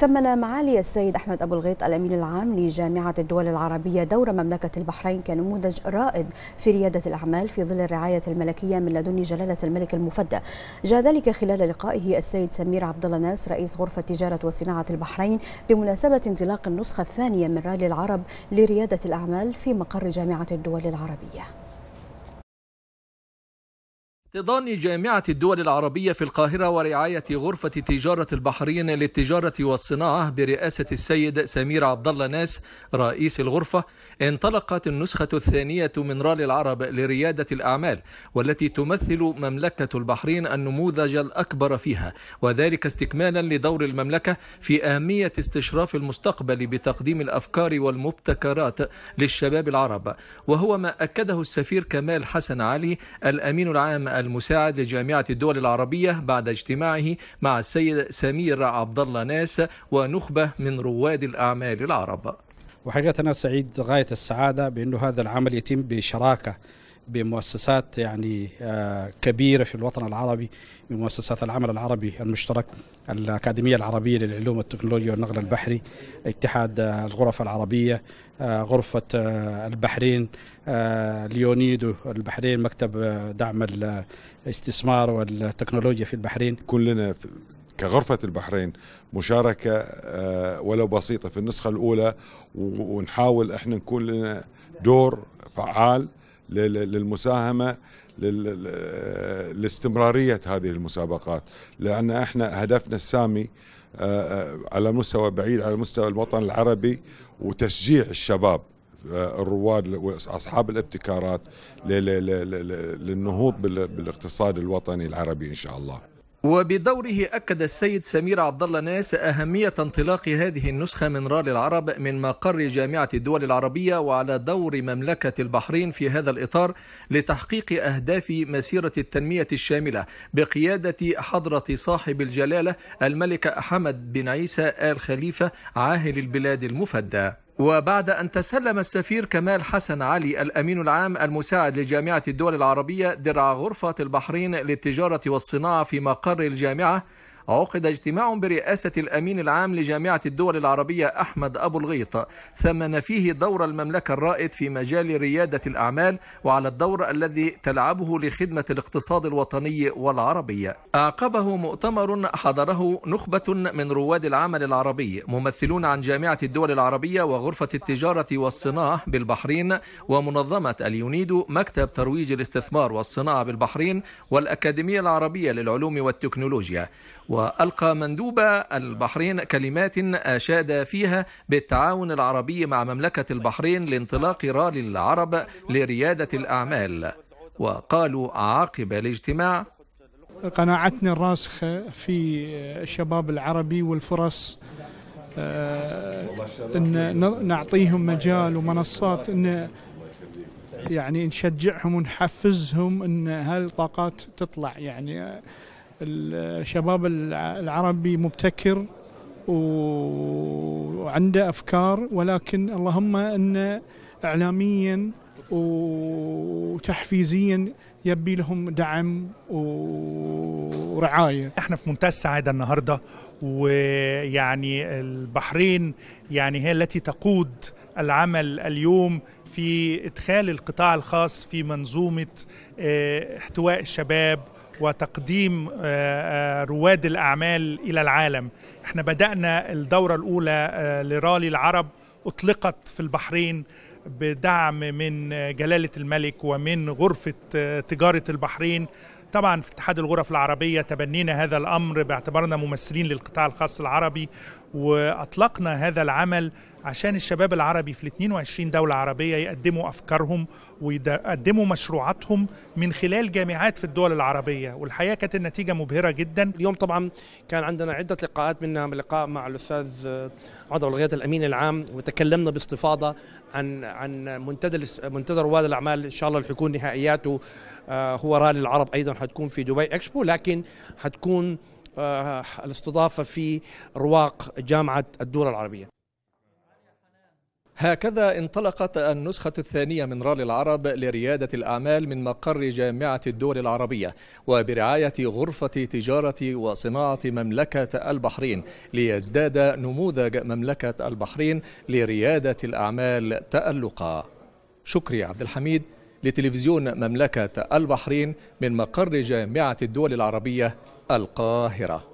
ثمن معالي السيد أحمد أبو الغيط الأمين العام لجامعة الدول العربية دور مملكة البحرين كنموذج رائد في ريادة الأعمال في ظل الرعاية الملكية من لدن جلالة الملك المفدى جاء ذلك خلال لقائه السيد سمير عبد الله ناس رئيس غرفة تجارة وصناعة البحرين بمناسبة انطلاق النسخة الثانية من رالي العرب لريادة الأعمال في مقر جامعة الدول العربية احتضان جامعة الدول العربية في القاهرة ورعاية غرفة تجارة البحرين للتجارة والصناعة برئاسة السيد سمير عبد الله ناس رئيس الغرفة انطلقت النسخة الثانية من رالي العرب لريادة الأعمال والتي تمثل مملكة البحرين النموذج الأكبر فيها وذلك استكمالا لدور المملكة في أهمية استشراف المستقبل بتقديم الأفكار والمبتكرات للشباب العرب وهو ما أكده السفير كمال حسن علي الأمين العام المساعد لجامعة الدول العربية بعد اجتماعه مع السيد سمير عبد الله ناس ونخبة من رواد الأعمال العرب وحقيقة أنا سعيد غاية السعادة بأنه هذا العمل يتم بشراكة بمؤسسات يعني آه، كبيره في الوطن العربي من مؤسسات العمل العربي المشترك الاكاديميه العربيه للعلوم والتكنولوجيا والنقل البحري اتحاد آه، الغرف العربيه آه، غرفه البحرين ليونيدو البحرين مكتب دعم الاستثمار والتكنولوجيا في البحرين كلنا في كغرفة البحرين مشاركة ولو بسيطة في النسخة الأولى ونحاول احنا نكون لنا دور فعال للمساهمه لاستمراريه هذه المسابقات لان احنا هدفنا السامي آه، آه، على مستوى بعيد على مستوى الوطن العربي وتشجيع الشباب آه، الرواد واصحاب الابتكارات للنهوض بالاقتصاد الوطني العربي ان شاء الله وبدوره أكد السيد سمير عبد الله ناس أهمية انطلاق هذه النسخة من رال العرب من مقر جامعة الدول العربية وعلى دور مملكة البحرين في هذا الإطار لتحقيق أهداف مسيرة التنمية الشاملة بقيادة حضرة صاحب الجلالة الملك حمد بن عيسى آل خليفة عاهل البلاد المفدى وبعد أن تسلم السفير كمال حسن علي الأمين العام المساعد لجامعة الدول العربية درع غرفة البحرين للتجارة والصناعة في مقر الجامعة عقد اجتماع برئاسة الأمين العام لجامعة الدول العربية أحمد أبو الغيط ثمن فيه دور المملكة الرائد في مجال ريادة الأعمال وعلى الدور الذي تلعبه لخدمة الاقتصاد الوطني والعربي أعقبه مؤتمر حضره نخبة من رواد العمل العربي ممثلون عن جامعة الدول العربية وغرفة التجارة والصناعة بالبحرين ومنظمة اليونيدو مكتب ترويج الاستثمار والصناعة بالبحرين والأكاديمية العربية للعلوم والتكنولوجيا و والقى مندوب البحرين كلمات اشاد فيها بالتعاون العربي مع مملكه البحرين لانطلاق رالي العرب لرياده الاعمال وقالوا عقب الاجتماع قناعتنا الراسخه في الشباب العربي والفرص آه، ان نعطيهم مجال ومنصات ان يعني نشجعهم ونحفزهم ان هالطاقات تطلع يعني الشباب العربي مبتكر وعنده افكار ولكن اللهم ان اعلاميا وتحفيزيا يبي لهم دعم ورعايه. احنا في منتهى السعاده النهارده ويعني البحرين يعني هي التي تقود العمل اليوم في ادخال القطاع الخاص في منظومه آه، احتواء الشباب وتقديم آه، آه، رواد الأعمال إلى العالم احنا بدأنا الدورة الأولى آه، لرالي العرب أطلقت في البحرين بدعم من جلاله الملك ومن غرفه آه، تجاره البحرين طبعا في اتحاد الغرف العربية تبنينا هذا الأمر باعتبارنا ممثلين للقطاع الخاص العربي وأطلقنا هذا العمل عشان الشباب العربي في 22 دولة عربية يقدموا أفكارهم ويقدموا مشروعاتهم من خلال جامعات في الدول العربية والحقيقة كانت النتيجة مبهرة جدا اليوم طبعا كان عندنا عدة لقاءات منها لقاء مع الأستاذ عضو الغيات الأمين العام وتكلمنا باستفاضة عن عن منتدى منتدى رواد الاعمال ان شاء الله اللي حيكون نهائياته آه، هو رالي العرب ايضا حتكون في دبي اكسبو لكن حتكون آه، الاستضافه في رواق جامعه الدول العربيه هكذا انطلقت النسخة الثانية من رالي العرب لريادة الأعمال من مقر جامعة الدول العربية وبرعاية غرفة تجارة وصناعة مملكة البحرين ليزداد نموذج مملكة البحرين لريادة الأعمال تألقا شكري عبد الحميد لتلفزيون مملكة البحرين من مقر جامعة الدول العربية القاهرة